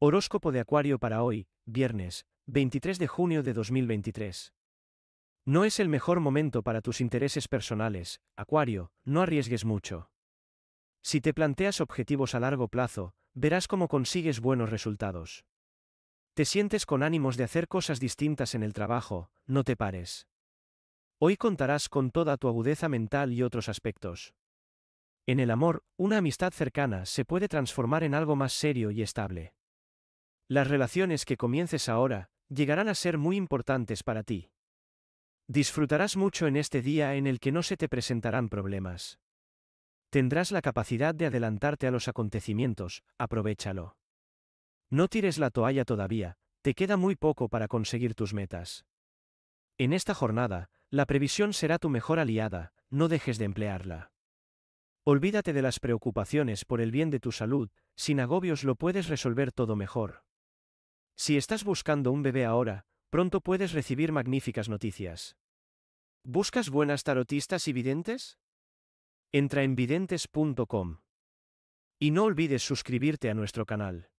Horóscopo de Acuario para hoy, viernes, 23 de junio de 2023. No es el mejor momento para tus intereses personales, Acuario, no arriesgues mucho. Si te planteas objetivos a largo plazo, verás cómo consigues buenos resultados. Te sientes con ánimos de hacer cosas distintas en el trabajo, no te pares. Hoy contarás con toda tu agudeza mental y otros aspectos. En el amor, una amistad cercana se puede transformar en algo más serio y estable. Las relaciones que comiences ahora, llegarán a ser muy importantes para ti. Disfrutarás mucho en este día en el que no se te presentarán problemas. Tendrás la capacidad de adelantarte a los acontecimientos, aprovechalo. No tires la toalla todavía, te queda muy poco para conseguir tus metas. En esta jornada, la previsión será tu mejor aliada, no dejes de emplearla. Olvídate de las preocupaciones por el bien de tu salud, sin agobios lo puedes resolver todo mejor. Si estás buscando un bebé ahora, pronto puedes recibir magníficas noticias. ¿Buscas buenas tarotistas y videntes? Entra en videntes.com. Y no olvides suscribirte a nuestro canal.